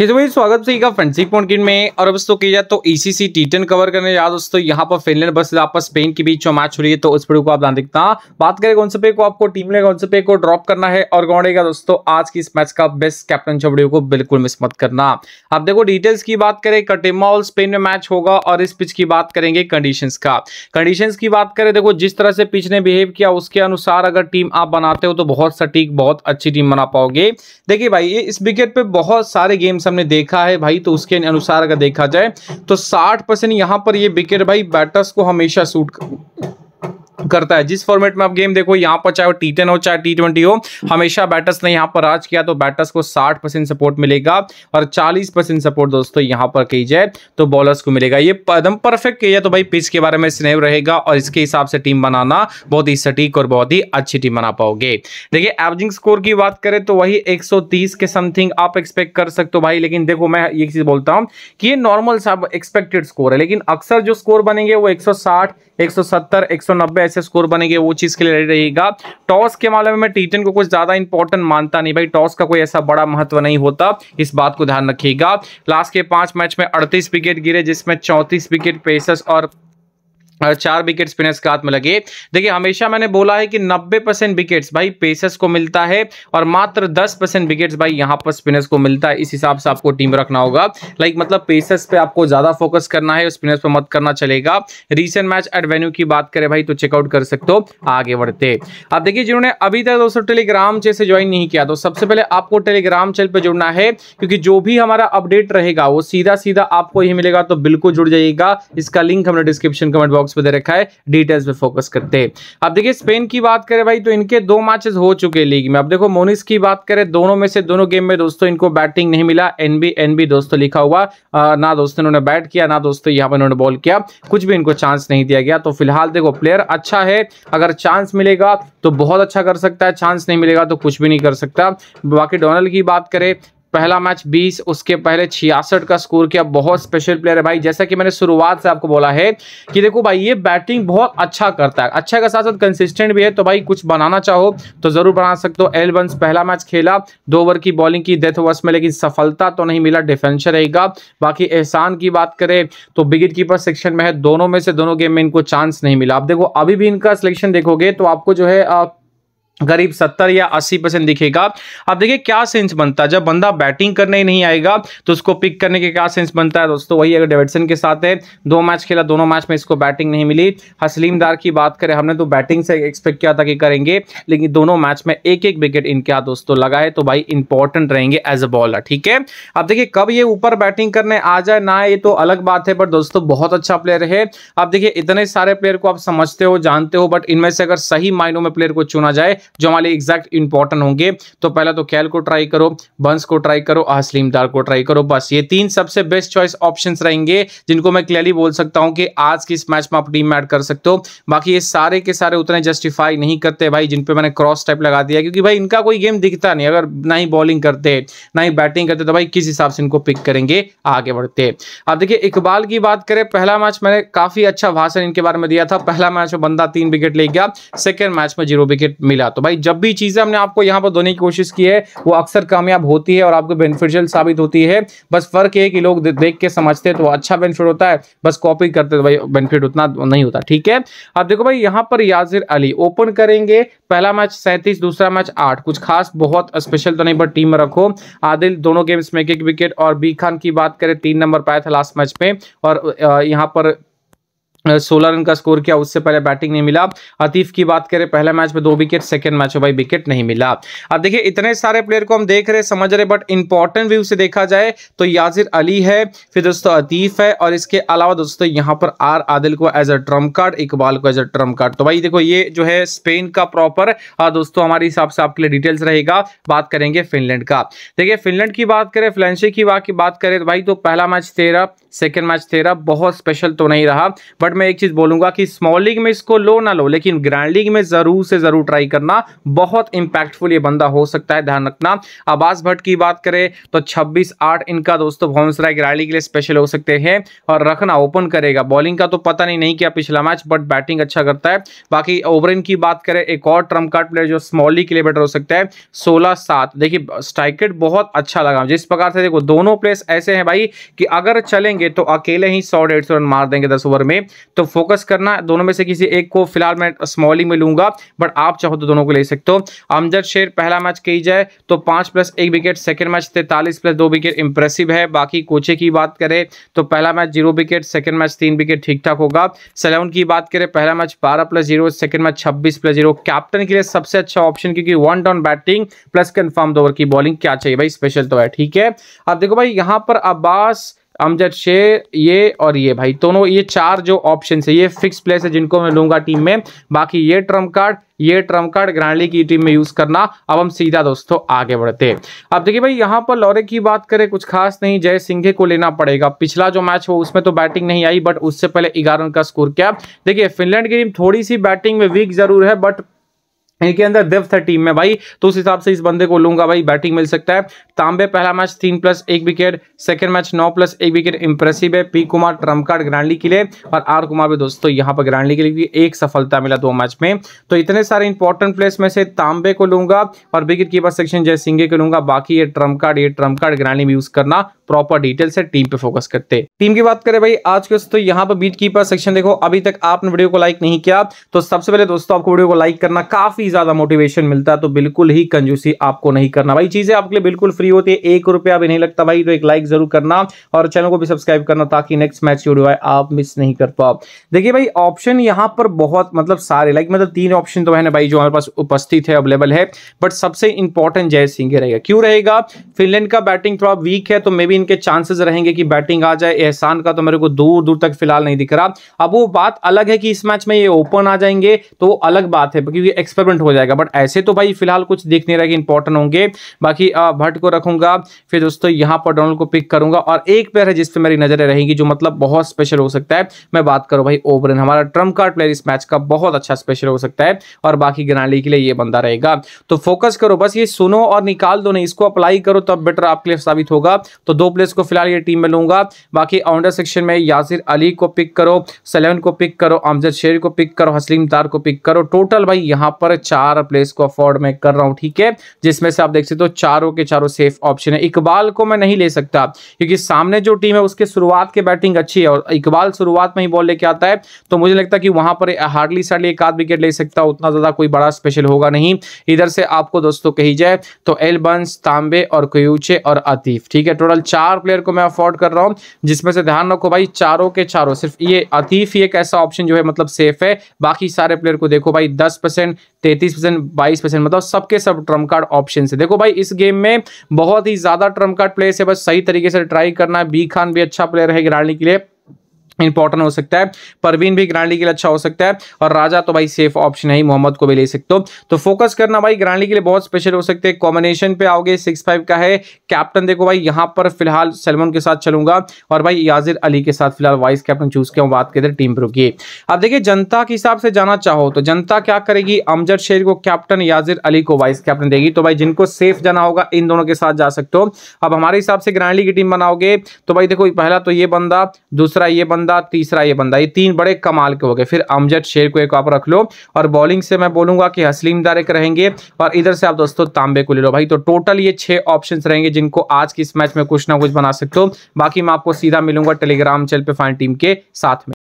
तो भाई स्वागत का फ्रेंडशिप पॉइंट में और अब दोस्तों किया जाए तो ईसीसी टी टेन कवर करने जा दोस्तों यहाँ पर फिनलैंड बस आपस स्पेन के बीच जो मैच हो रही है तो उस वीडियो को आप ध्यान दिखता बात करें कौन से पे को आपको टीम ने कौन से पे को ड्रॉप करना है और कौन रहेगा दोस्तों आज की इस मैच का बेस्ट कैप्टन जो को बिल्कुल मिस मत करना आप देखो डिटेल्स की बात करें कटेमा और स्पेन में मैच होगा और इस पिच की बात करेंगे कंडीशन का कंडीशन की बात करें देखो जिस तरह से पिच ने बिहेव किया उसके अनुसार अगर टीम आप बनाते हो तो बहुत सटीक बहुत अच्छी टीम बना पाओगे देखिए भाई इस विकेट पर बहुत सारे गेम्स टाइम्स हमने देखा है भाई तो उसके अनुसार अगर देखा जाए तो साठ परसेंट यहाँ पर ये विकेट भाई बैटर्स को हमेशा सूट करता है जिस फॉर्मेट में आप गेम देखो यहाँ पर चाहे वो टी हो चाहे टी ट्वेंटी हो हमेशा बैटर्स ने यहाँ पर राज किया तो बैटर्स को साठ परसेंट सपोर्ट मिलेगा और चालीस परसेंट सपोर्ट दोस्तों यहाँ पर की जाए तो बॉलर्स को मिलेगा ये एकदम परफेक्ट किया जाए तो भाई पिच के बारे में स्नेव रहेगा और इसके हिसाब से टीम बनाना बहुत ही सटीक और बहुत ही अच्छी टीम बना पाओगे देखिए एवरेजिंग स्कोर की बात करें तो वही 130 के समथिंग आप एक्सपेक्ट कर सकते हो भाई लेकिन देखो मैं ये चीज बोलता हूँ कि ये नॉर्मल सा एक्सपेक्टेड स्कोर है लेकिन अक्सर जो स्कोर बनेंगे वो 160 170 190 ऐसे स्कोर बनेंगे वो चीज़ के लिए रेडी रहेगा टॉस के मामले में मैं टी को कुछ ज़्यादा इंपॉर्टेंट मानता नहीं भाई टॉस का कोई ऐसा बड़ा महत्व नहीं होता इस बात को ध्यान रखिएगा लास्ट के पांच मैच में अड़तीस विकेट गिरे जिसमें चौंतीस विकेट पेसर्स और चार विकेट स्पिनर्स के हाथ में लगे देखिए हमेशा मैंने बोला है कि 90 परसेंट विकेट्स भाई पेसर्स को मिलता है और मात्र 10 परसेंट विकेट्स भाई यहाँ पर स्पिनर्स को मिलता है इस हिसाब से आपको टीम रखना होगा लाइक मतलब पेसर्स पे आपको ज़्यादा फोकस करना है स्पिनर्स पे मत करना चलेगा रिसेंट मैच एडवेन्यू की बात करें भाई तो चेकआउट कर सकते हो आगे बढ़ते अब देखिए जिन्होंने अभी तक दोस्तों टेलीग्राम जैसे से ज्वाइन नहीं किया तो सबसे पहले आपको टेलीग्राम चैनल पर जुड़ना है क्योंकि जो भी हमारा अपडेट रहेगा वो सीधा सीधा आपको ही मिलेगा तो बिल्कुल जुड़ जाइएगा इसका लिंक हमने डिस्क्रिप्शन कमेंट बॉक्स पॉइंट्स पे दे रखा है डिटेल्स पे फोकस करते हैं अब देखिए स्पेन की बात करें भाई तो इनके दो मैचेस हो चुके हैं लीग में अब देखो मोनिस की बात करें दोनों में से दोनों गेम में दोस्तों इनको बैटिंग नहीं मिला एनबी एनबी दोस्तों लिखा हुआ आ, ना दोस्तों इन्होंने बैट किया ना दोस्तों यहाँ पर इन्होंने बॉल किया कुछ भी इनको चांस नहीं दिया गया तो फिलहाल देखो प्लेयर अच्छा है अगर चांस मिलेगा तो बहुत अच्छा कर सकता है चांस नहीं मिलेगा तो कुछ भी नहीं कर सकता बाकी डोनल्ड की बात करें पहला मैच 20 उसके पहले छियासठ का स्कोर किया बहुत स्पेशल प्लेयर है भाई जैसा कि मैंने शुरुआत से आपको बोला है कि देखो भाई ये बैटिंग बहुत अच्छा करता है अच्छा के साथ साथ कंसिस्टेंट भी है तो भाई कुछ बनाना चाहो तो जरूर बना सकते हो एल पहला मैच खेला दो ओवर की बॉलिंग की डेथ ओवर्स में लेकिन सफलता तो नहीं मिला डिफेंसर रहेगा बाकी एहसान की बात करें तो विकेट कीपर सेक्शन में है दोनों में से दोनों गेम में इनको चांस नहीं मिला आप देखो अभी भी इनका सिलेक्शन देखोगे तो आपको जो है करीब सत्तर या अस्सी परसेंट दिखेगा अब देखिए क्या सेंस बनता है जब बंदा बैटिंग करने ही नहीं आएगा तो उसको पिक करने के क्या सेंस बनता है दोस्तों वही अगर डेविडसन के साथ है दो मैच खेला दोनों मैच में इसको बैटिंग नहीं मिली हसलीम दार की बात करें हमने तो बैटिंग से एक्सपेक्ट किया था कि करेंगे लेकिन दोनों मैच में एक एक विकेट इनके हाथ दोस्तों लगाए तो भाई इंपॉर्टेंट रहेंगे एज अ बॉलर ठीक है अब देखिए कब ये ऊपर बैटिंग करने आ जाए ना ये तो अलग बात है बट दोस्तों बहुत अच्छा प्लेयर है अब देखिए इतने सारे प्लेयर को आप समझते हो जानते हो बट इनमें से अगर सही मायनों में प्लेयर को चुना जाए जो हमारे एग्जैक्ट इंपॉर्टेंट होंगे तो पहला तो कैल को ट्राई करो बंस को ट्राई करो असलीम दार को ट्राई करो बस ये तीन सबसे बेस्ट चॉइस ऑप्शन रहेंगे जिनको मैं क्लियरली बोल सकता हूँ कि आज की इस मैच में आप टीम में ऐड कर सकते हो बाकी ये सारे के सारे उतने जस्टिफाई नहीं करते भाई जिन मैंने क्रॉस टाइप लगा दिया क्योंकि भाई इनका कोई गेम दिखता नहीं अगर ना ही बॉलिंग करते ना ही बैटिंग करते तो भाई किस हिसाब से इनको पिक करेंगे आगे बढ़ते अब देखिए इकबाल की बात करें पहला मैच मैंने काफी अच्छा भाषण इनके बारे में दिया था पहला मैच में बंदा तीन विकेट ले गया सेकेंड मैच में जीरो विकेट मिला तो भाई जब भी चीज़ें हमने आपको यहाँ पर देने की कोशिश की है वो अक्सर कामयाब होती है और आपको बेनिफिशियल साबित होती है बस फर्क ये कि लोग देख के समझते हैं तो अच्छा बेनिफिट होता है बस कॉपी करते तो भाई बेनिफिट उतना नहीं होता ठीक है अब देखो भाई यहाँ पर याजिर अली ओपन करेंगे पहला मैच सैंतीस दूसरा मैच आठ कुछ खास बहुत स्पेशल तो नहीं बट टीम में रखो आदिल दोनों गेम्स में एक विकेट और बी खान की बात करें तीन नंबर पाया था लास्ट मैच में और यहाँ पर सोलह रन का स्कोर किया उससे पहले बैटिंग नहीं मिला अतीफ की बात करें पहले मैच में दो विकेट सेकंड मैच में भाई विकेट नहीं मिला अब देखिए इतने सारे प्लेयर को हम देख रहे समझ रहे बट इंपॉर्टेंट व्यू से देखा जाए तो याजिर अली है फिर दोस्तों अतीफ है और इसके अलावा दोस्तों यहाँ पर आर आदिल को as a trump card Iqbal को एज अ ट्रम्प कार्ड तो भाई देखो ये जो है स्पेन का प्रॉपर दोस्तों हमारे हिसाब से आपके लिए डिटेल्स रहेगा बात करेंगे फिनलैंड का देखिए फिनलैंड की बात करें फ्लेंशे की बात करें तो भाई तो पहला मैच तेरह सेकेंड मैच तेरह बहुत स्पेशल तो नहीं रहा बट बट मैं एक चीज़ बोलूंगा कि स्मॉल लीग में इसको लो ना लो लेकिन ग्रैंड लीग में ज़रूर से ज़रूर ट्राई करना बहुत इंपैक्टफुल ये बंदा हो सकता है ध्यान रखना आबास भट्ट की बात करें तो छब्बीस आठ इनका दोस्तों भवनसराय ग्रैंड लीग के लिए स्पेशल हो सकते हैं और रखना ओपन करेगा बॉलिंग का तो पता नहीं नहीं किया पिछला मैच बट बैटिंग अच्छा करता है बाकी ओवरन की बात करें एक और ट्रम्प कार्ड प्लेयर जो स्मॉल लीग के लिए बेटर हो सकता है सोलह सात देखिए स्ट्राइक रेट बहुत अच्छा लगा जिस प्रकार से देखो दोनों प्लेयर्स ऐसे हैं भाई कि अगर चलेंगे तो अकेले ही सौ डेढ़ सौ रन मार देंगे दस ओवर में तो फोकस करना दोनों में से किसी एक को फिलहाल मैं स्मॉल ही में लूंगा बट आप चाहो तो दोनों को ले सकते हो अमजद शेर पहला मैच कही जाए तो पांच प्लस एक विकेट सेकेंड मैच तैतालीस प्लस दो विकेट इंप्रेसिव है बाकी कोचे की बात करें तो पहला match zero wicket second match तीन विकेट ठीक ठाक होगा सलेवन की बात करें पहला मैच बारह प्लस जीरो सेकेंड मैच छब्बीस प्लस जीरो कैप्टन के लिए सबसे अच्छा ऑप्शन क्योंकि one down batting plus confirm over की बॉलिंग क्या चाहिए भाई स्पेशल तो है ठीक है अब देखो भाई यहाँ पर अब्बास अमजद शेर ये और ये भाई दोनों ये चार जो ऑप्शन है ये फिक्स प्लेस है जिनको मैं लूंगा टीम में बाकी ये ट्रम्प कार्ड ये ट्रम्प कार्ड ग्रांडली की टीम में यूज करना अब हम सीधा दोस्तों आगे बढ़ते हैं अब देखिए भाई यहाँ पर लॉरे की बात करें कुछ खास नहीं जय सिंघे को लेना पड़ेगा पिछला जो मैच हो उसमें तो बैटिंग नहीं आई बट उससे पहले ग्यारह का स्कोर क्या देखिए फिनलैंड की टीम थोड़ी सी बैटिंग में वीक जरूर है बट इनके अंदर डेफ्थ है टीम में भाई तो उस हिसाब से इस बंदे को लूंगा भाई बैटिंग मिल सकता है तांबे पहला मैच तीन प्लस एक विकेट सेकंड मैच नौ प्लस एक विकेट इंप्रेसिव है पी कुमार ट्रम्प कार्ड ग्रांडली के लिए और आर कुमार भी दोस्तों यहाँ पर ग्रांडली के लिए एक सफलता मिला दो मैच में तो इतने सारे इंपॉर्टेंट प्लेस में से तांबे को लूंगा और विकेट कीपर सेक्शन जय सिंगे को लूंगा बाकी ये ट्रम्प कार्ड ये ट्रम्प कार्ड ग्रांडली में यूज करना प्रॉपर डिटेल से टीम पे फोकस करते टीम की बात करें भाई आज के दोस्तों यहाँ पर बीट कीपर सेक्शन देखो अभी तक आपने वीडियो को लाइक नहीं किया तो सबसे पहले दोस्तों आपको वीडियो को लाइक करना काफी ज्यादा मोटिवेशन मिलता है तो बिल्कुल ही कंजूसी आपको नहीं करना भाई चीजें आपके लिए बिल्कुल फ्री होती है एक रुपया भी नहीं लगता भाई तो एक लाइक जरूर करना और चैनल को भी सब्सक्राइब करना ताकि नेक्स्ट मैच की है आप मिस नहीं कर पाओ देखिए भाई ऑप्शन यहाँ पर बहुत मतलब सारे लाइक मतलब तीन ऑप्शन तो है ना भाई जो हमारे पास उपस्थित है अवेलेबल है बट सबसे इंपॉर्टेंट जय सिंह रहेगा क्यों रहेगा फिनलैंड का बैटिंग थोड़ा वीक है तो मे बी इनके चांसेस रहेंगे कि बैटिंग आ जाए एहसान का तो मेरे को दूर दूर तक फिलहाल नहीं दिख रहा अब वो बात अलग है कि इस मैच में ये ओपन आ जाएंगे तो वो अलग बात है क्योंकि एक्सपेरिमेंट हो जाएगा बट ऐसे तो भाई फिलहाल कुछ देखने रहेगा इंपॉर्टेंट होंगे बाकी भट्ट को रखूंगा फिर दोस्तों यहां पर डोनल्ड को पिक करूंगा और एक प्लेयर है जिसपे मेरी नजरें रहेंगी जो मतलब बहुत स्पेशल हो सकता है मैं बात करूं भाई ओबरन हमारा ट्रम्प कार्ड प्लेयर इस मैच का बहुत अच्छा स्पेशल हो सकता है और बाकी ग्रांडी के लिए यह बंदा रहेगा तो फोकस करो बस ये सुनो और निकाल दो नहीं इसको अप्लाई करो तब बेटर आपके लिए साबित होगा तो दो प्लेयर्स को फिलहाल ये टीम में लूंगा बाकी ऑनडर सेक्शन में यासिर अली को पिक करो सलेवन को पिक करो अमजद शेर को पिक करो हसलीम तार को पिक करो टोटल भाई यहां पर चार प्लेयर्स को अफोर्ड में कर रहा हूं ठीक है जिसमें से आप देख सकते हो चारों के चारों सेफ ऑप्शन है इकबाल को मैं नहीं ले सकता क्योंकि सामने जो टीम है उसके शुरुआत के बैटिंग अच्छी है और इकबाल शुरुआत में ही बॉल लेके आता है तो मुझे लगता है कि वहां पर हार्डली सार्डली एक आध विकेट ले सकता उतना ज़्यादा कोई बड़ा स्पेशल होगा नहीं इधर से आपको दोस्तों कही जाए तो एलबंस तांबे और क्यूचे और अतीफ ठीक है टोटल चार प्लेयर को मैं अफोर्ड कर रहा हूँ जिसमें से ध्यान रखो भाई चारों के चारों सिर्फ ये अतीफ ही एक ऐसा ऑप्शन जो है मतलब सेफ है बाकी सारे प्लेयर को देखो भाई दस परसेंट तैतीस परसेंट बाईस परसेंट मतलब सबके सब ट्रम्प कार्ड ऑप्शन है देखो भाई इस गेम में बहुत ही ज़्यादा ट्रम्प कार्ड प्लेस है बस सही तरीके से ट्राई करना है बी खान भी अच्छा प्लेयर है गिराने के लिए इंपॉर्टेंट हो सकता है परवीन भी ग्रांडी के लिए अच्छा हो सकता है और राजा तो भाई सेफ ऑप्शन है ही मोहम्मद को भी ले सकते हो तो फोकस करना भाई ग्रांडी के लिए बहुत स्पेशल हो सकते हैं कॉम्बिनेशन पे आओगे सिक्स फाइव का है कैप्टन देखो भाई यहाँ पर फिलहाल सलमन के साथ चलूंगा और भाई याजिर अली के साथ फिलहाल वाइस कैप्टन चूज किया बात करते टीम प्रो की अब देखिए जनता के हिसाब से जाना चाहो तो जनता क्या करेगी अमजद शेर को कैप्टन याजिर अली को वाइस कैप्टन देगी तो भाई जिनको सेफ जाना होगा इन दोनों के साथ जा सकते हो अब हमारे हिसाब से ग्रांडी की टीम बनाओगे तो भाई देखो पहला तो ये बंदा दूसरा ये बंदा बंदा तीसरा ये बंदा ये तीन बड़े कमाल के हो गए फिर अमजद शेर को एक आप रख लो और बॉलिंग से मैं बोलूंगा कि हसलीम एक रहेंगे और इधर से आप दोस्तों तांबे को ले लो भाई तो टोटल ये छह ऑप्शन रहेंगे जिनको आज की इस मैच में कुछ ना कुछ बना सकते हो बाकी मैं आपको सीधा मिलूंगा टेलीग्राम चैनल पे फाइन टीम के साथ में